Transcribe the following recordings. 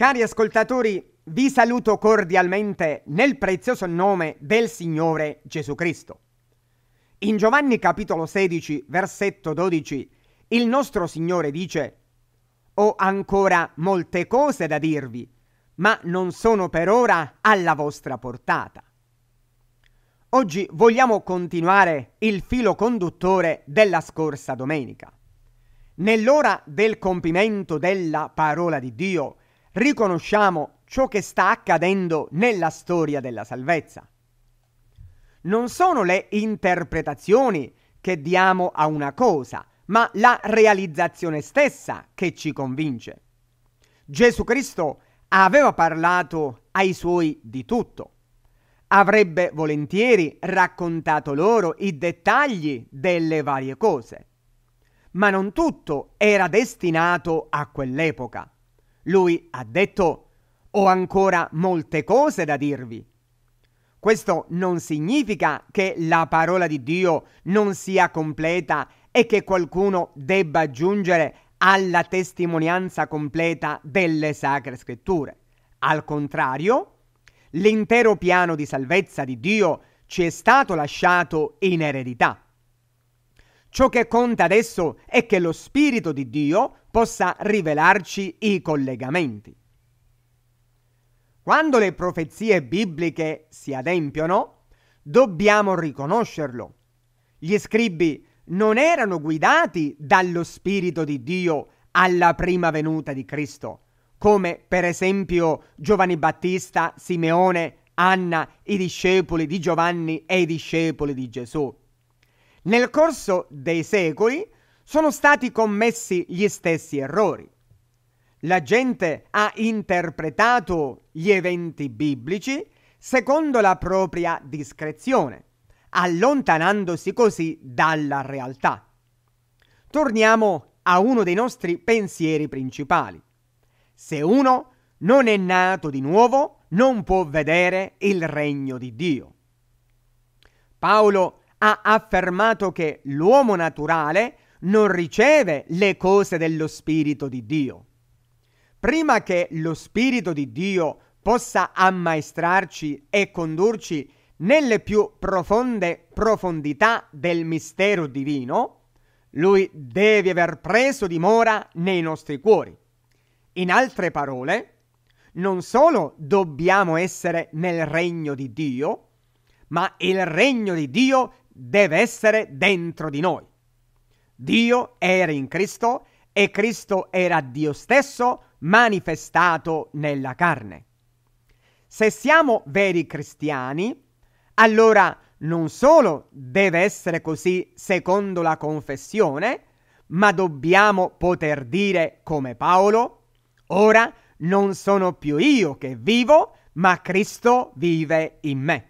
Cari ascoltatori, vi saluto cordialmente nel prezioso nome del Signore Gesù Cristo. In Giovanni capitolo 16, versetto 12, il nostro Signore dice, Ho ancora molte cose da dirvi, ma non sono per ora alla vostra portata. Oggi vogliamo continuare il filo conduttore della scorsa domenica. Nell'ora del compimento della parola di Dio, riconosciamo ciò che sta accadendo nella storia della salvezza. Non sono le interpretazioni che diamo a una cosa, ma la realizzazione stessa che ci convince. Gesù Cristo aveva parlato ai suoi di tutto. Avrebbe volentieri raccontato loro i dettagli delle varie cose. Ma non tutto era destinato a quell'epoca. Lui ha detto, ho ancora molte cose da dirvi. Questo non significa che la parola di Dio non sia completa e che qualcuno debba aggiungere alla testimonianza completa delle sacre scritture. Al contrario, l'intero piano di salvezza di Dio ci è stato lasciato in eredità. Ciò che conta adesso è che lo Spirito di Dio possa rivelarci i collegamenti. Quando le profezie bibliche si adempiono, dobbiamo riconoscerlo. Gli scribi non erano guidati dallo Spirito di Dio alla prima venuta di Cristo, come per esempio Giovanni Battista, Simeone, Anna, i discepoli di Giovanni e i discepoli di Gesù. Nel corso dei secoli sono stati commessi gli stessi errori. La gente ha interpretato gli eventi biblici secondo la propria discrezione, allontanandosi così dalla realtà. Torniamo a uno dei nostri pensieri principali. Se uno non è nato di nuovo, non può vedere il regno di Dio. Paolo ha affermato che l'uomo naturale non riceve le cose dello Spirito di Dio. Prima che lo Spirito di Dio possa ammaestrarci e condurci nelle più profonde profondità del mistero divino, lui deve aver preso dimora nei nostri cuori. In altre parole, non solo dobbiamo essere nel regno di Dio, ma il regno di Dio deve essere dentro di noi. Dio era in Cristo e Cristo era Dio stesso manifestato nella carne. Se siamo veri cristiani, allora non solo deve essere così secondo la confessione, ma dobbiamo poter dire come Paolo, ora non sono più io che vivo, ma Cristo vive in me.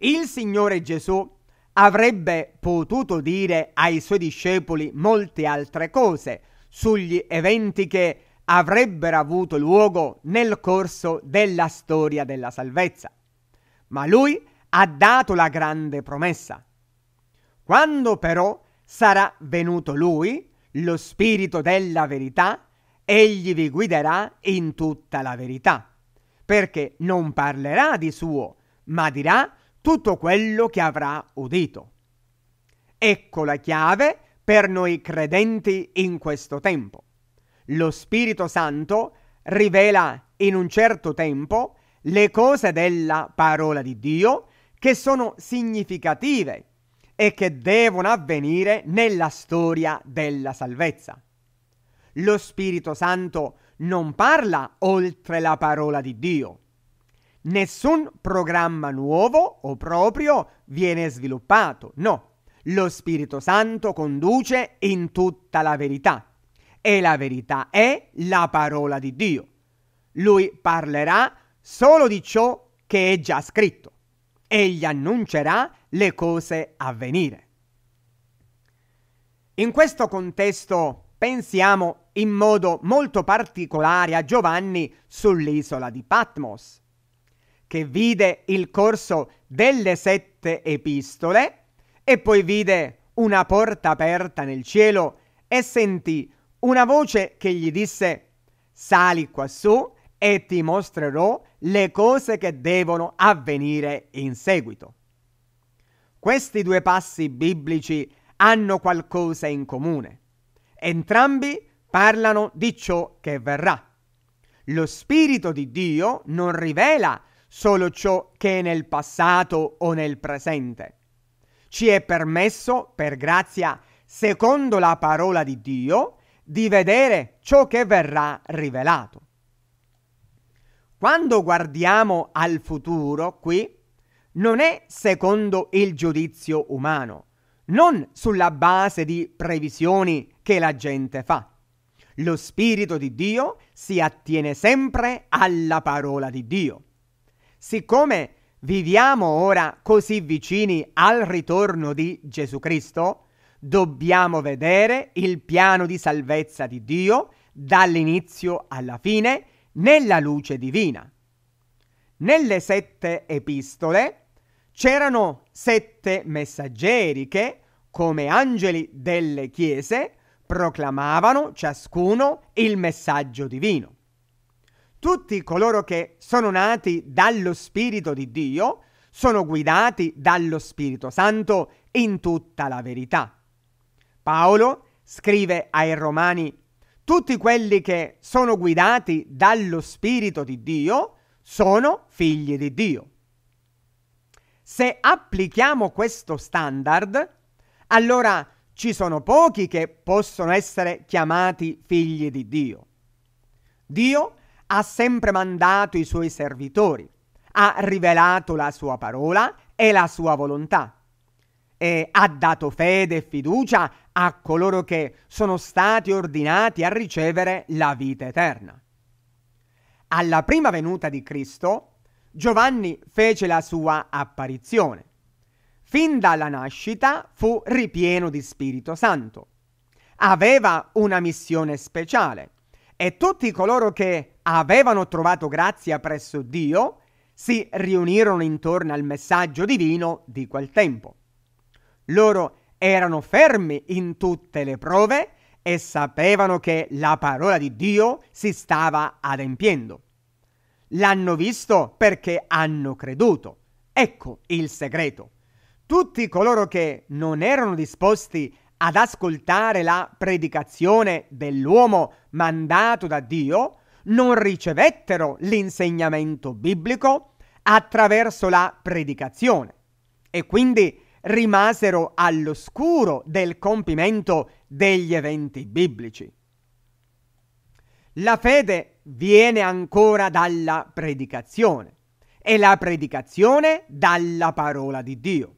Il Signore Gesù avrebbe potuto dire ai suoi discepoli molte altre cose sugli eventi che avrebbero avuto luogo nel corso della storia della salvezza. Ma lui ha dato la grande promessa. Quando però sarà venuto lui, lo Spirito della verità, egli vi guiderà in tutta la verità, perché non parlerà di suo, ma dirà tutto quello che avrà udito. Ecco la chiave per noi credenti in questo tempo. Lo Spirito Santo rivela in un certo tempo le cose della parola di Dio che sono significative e che devono avvenire nella storia della salvezza. Lo Spirito Santo non parla oltre la parola di Dio Nessun programma nuovo o proprio viene sviluppato, no. Lo Spirito Santo conduce in tutta la verità e la verità è la parola di Dio. Lui parlerà solo di ciò che è già scritto. Egli annuncerà le cose a venire. In questo contesto pensiamo in modo molto particolare a Giovanni sull'isola di Patmos che vide il corso delle sette epistole e poi vide una porta aperta nel cielo e sentì una voce che gli disse sali quassù e ti mostrerò le cose che devono avvenire in seguito. Questi due passi biblici hanno qualcosa in comune. Entrambi parlano di ciò che verrà. Lo Spirito di Dio non rivela solo ciò che è nel passato o nel presente. Ci è permesso, per grazia, secondo la parola di Dio, di vedere ciò che verrà rivelato. Quando guardiamo al futuro, qui, non è secondo il giudizio umano, non sulla base di previsioni che la gente fa. Lo Spirito di Dio si attiene sempre alla parola di Dio siccome viviamo ora così vicini al ritorno di Gesù Cristo, dobbiamo vedere il piano di salvezza di Dio dall'inizio alla fine nella luce divina. Nelle sette epistole c'erano sette messaggeri che, come angeli delle chiese, proclamavano ciascuno il messaggio divino. Tutti coloro che sono nati dallo Spirito di Dio sono guidati dallo Spirito Santo in tutta la verità. Paolo scrive ai Romani, tutti quelli che sono guidati dallo Spirito di Dio sono figli di Dio. Se applichiamo questo standard, allora ci sono pochi che possono essere chiamati figli di Dio. Dio ha sempre mandato i suoi servitori, ha rivelato la sua parola e la sua volontà e ha dato fede e fiducia a coloro che sono stati ordinati a ricevere la vita eterna. Alla prima venuta di Cristo, Giovanni fece la sua apparizione. Fin dalla nascita fu ripieno di Spirito Santo. Aveva una missione speciale e tutti coloro che avevano trovato grazia presso Dio, si riunirono intorno al messaggio divino di quel tempo. Loro erano fermi in tutte le prove e sapevano che la parola di Dio si stava adempiendo. L'hanno visto perché hanno creduto. Ecco il segreto. Tutti coloro che non erano disposti ad ascoltare la predicazione dell'uomo mandato da Dio non ricevettero l'insegnamento biblico attraverso la predicazione e quindi rimasero all'oscuro del compimento degli eventi biblici. La fede viene ancora dalla predicazione e la predicazione dalla parola di Dio.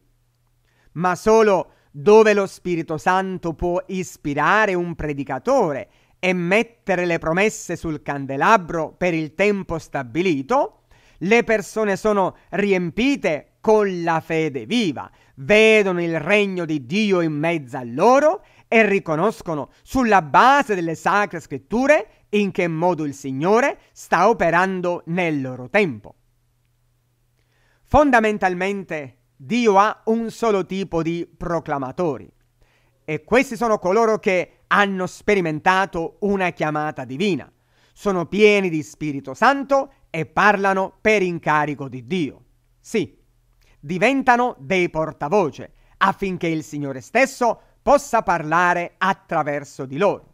Ma solo dove lo Spirito Santo può ispirare un predicatore e mettere le promesse sul candelabro per il tempo stabilito, le persone sono riempite con la fede viva, vedono il regno di Dio in mezzo a loro e riconoscono sulla base delle sacre scritture in che modo il Signore sta operando nel loro tempo. Fondamentalmente Dio ha un solo tipo di proclamatori e questi sono coloro che hanno sperimentato una chiamata divina, sono pieni di Spirito Santo e parlano per incarico di Dio. Sì, diventano dei portavoce affinché il Signore stesso possa parlare attraverso di loro.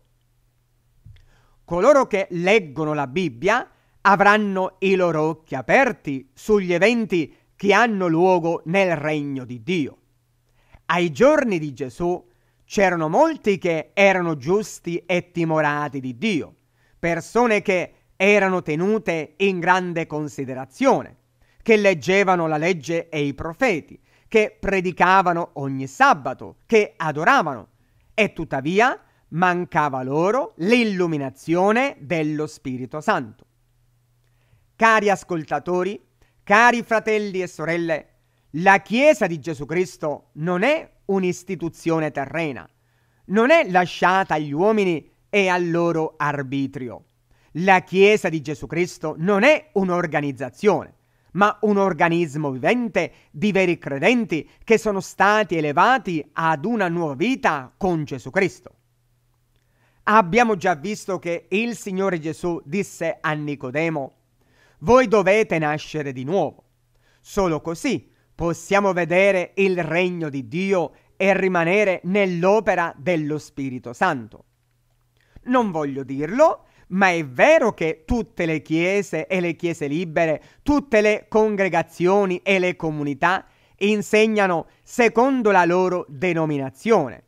Coloro che leggono la Bibbia avranno i loro occhi aperti sugli eventi che hanno luogo nel regno di Dio. Ai giorni di Gesù C'erano molti che erano giusti e timorati di Dio, persone che erano tenute in grande considerazione, che leggevano la legge e i profeti, che predicavano ogni sabato, che adoravano, e tuttavia mancava loro l'illuminazione dello Spirito Santo. Cari ascoltatori, cari fratelli e sorelle, la Chiesa di Gesù Cristo non è un'istituzione terrena. Non è lasciata agli uomini e al loro arbitrio. La Chiesa di Gesù Cristo non è un'organizzazione, ma un organismo vivente di veri credenti che sono stati elevati ad una nuova vita con Gesù Cristo. Abbiamo già visto che il Signore Gesù disse a Nicodemo, voi dovete nascere di nuovo. Solo così possiamo vedere il regno di Dio e rimanere nell'opera dello Spirito Santo. Non voglio dirlo, ma è vero che tutte le chiese e le chiese libere, tutte le congregazioni e le comunità insegnano secondo la loro denominazione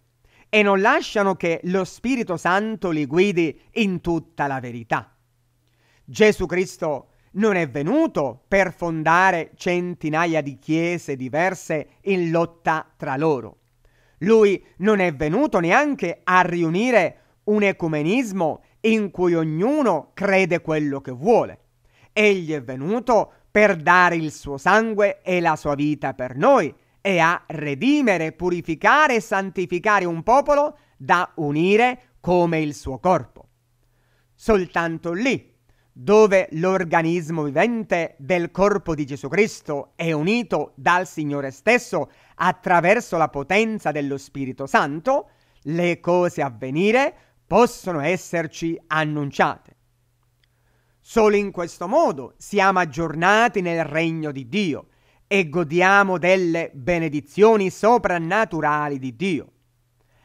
e non lasciano che lo Spirito Santo li guidi in tutta la verità. Gesù Cristo non è venuto per fondare centinaia di chiese diverse in lotta tra loro. Lui non è venuto neanche a riunire un ecumenismo in cui ognuno crede quello che vuole. Egli è venuto per dare il suo sangue e la sua vita per noi e a redimere, purificare e santificare un popolo da unire come il suo corpo. Soltanto lì dove l'organismo vivente del corpo di Gesù Cristo è unito dal Signore stesso attraverso la potenza dello Spirito Santo, le cose a venire possono esserci annunciate. Solo in questo modo siamo aggiornati nel regno di Dio e godiamo delle benedizioni soprannaturali di Dio.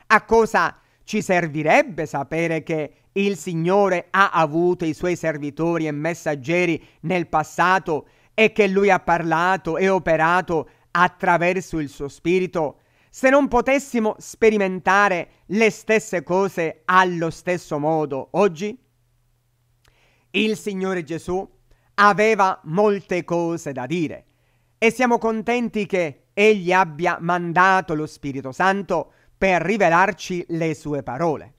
A cosa ci servirebbe sapere che il Signore ha avuto i suoi servitori e messaggeri nel passato e che Lui ha parlato e operato attraverso il suo Spirito? Se non potessimo sperimentare le stesse cose allo stesso modo oggi? Il Signore Gesù aveva molte cose da dire e siamo contenti che Egli abbia mandato lo Spirito Santo per rivelarci le sue parole.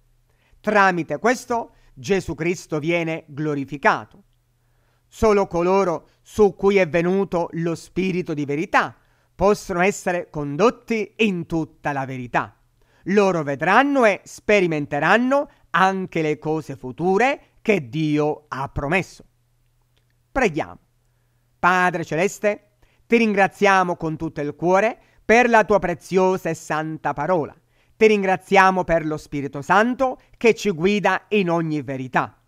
Tramite questo Gesù Cristo viene glorificato. Solo coloro su cui è venuto lo Spirito di verità possono essere condotti in tutta la verità. Loro vedranno e sperimenteranno anche le cose future che Dio ha promesso. Preghiamo. Padre Celeste, ti ringraziamo con tutto il cuore per la tua preziosa e santa parola. Ti ringraziamo per lo Spirito Santo che ci guida in ogni verità.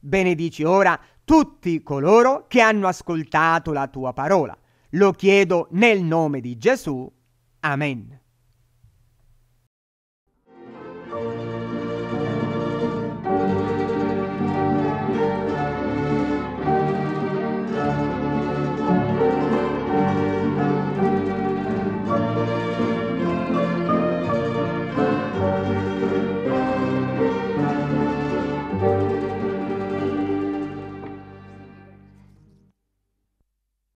Benedici ora tutti coloro che hanno ascoltato la tua parola. Lo chiedo nel nome di Gesù. Amen.